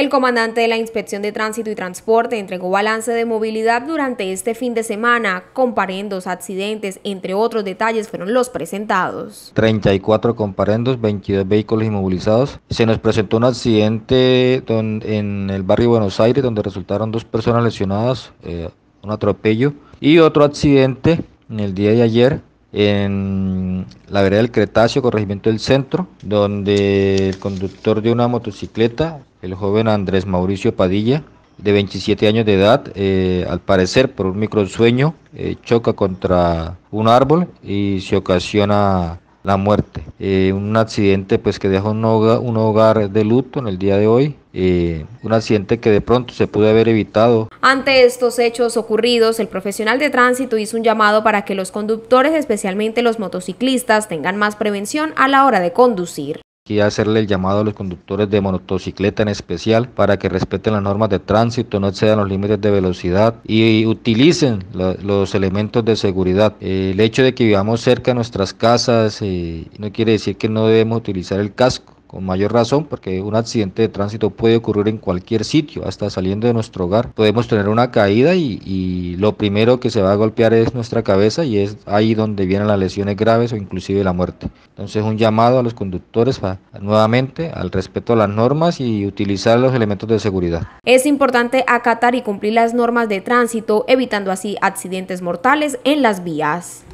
El comandante de la Inspección de Tránsito y Transporte entregó balance de movilidad durante este fin de semana. Comparendos, accidentes, entre otros detalles fueron los presentados. 34 comparendos, 22 vehículos inmovilizados. Se nos presentó un accidente en el barrio Buenos Aires donde resultaron dos personas lesionadas, eh, un atropello y otro accidente en el día de ayer en la vereda del Cretáceo, corregimiento del centro, donde el conductor de una motocicleta, el joven Andrés Mauricio Padilla, de 27 años de edad, eh, al parecer por un microsueño, eh, choca contra un árbol y se ocasiona la muerte. Eh, un accidente pues que dejó un hogar, un hogar de luto en el día de hoy. Eh, un accidente que de pronto se pudo haber evitado. Ante estos hechos ocurridos, el profesional de tránsito hizo un llamado para que los conductores, especialmente los motociclistas, tengan más prevención a la hora de conducir y hacerle el llamado a los conductores de motocicleta en especial para que respeten las normas de tránsito, no excedan los límites de velocidad y utilicen los elementos de seguridad. el hecho de que vivamos cerca de nuestras casas eh, no quiere decir que no debemos utilizar el casco. Con mayor razón, porque un accidente de tránsito puede ocurrir en cualquier sitio, hasta saliendo de nuestro hogar. Podemos tener una caída y, lo primero que se va a golpear es nuestra cabeza y es ahí donde vienen las lesiones graves o inclusive la muerte. Entonces un llamado a los conductores nuevamente al respeto a las normas y utilizar los elementos de seguridad. Es importante acatar y cumplir las normas de tránsito, evitando así accidentes mortales en las vías.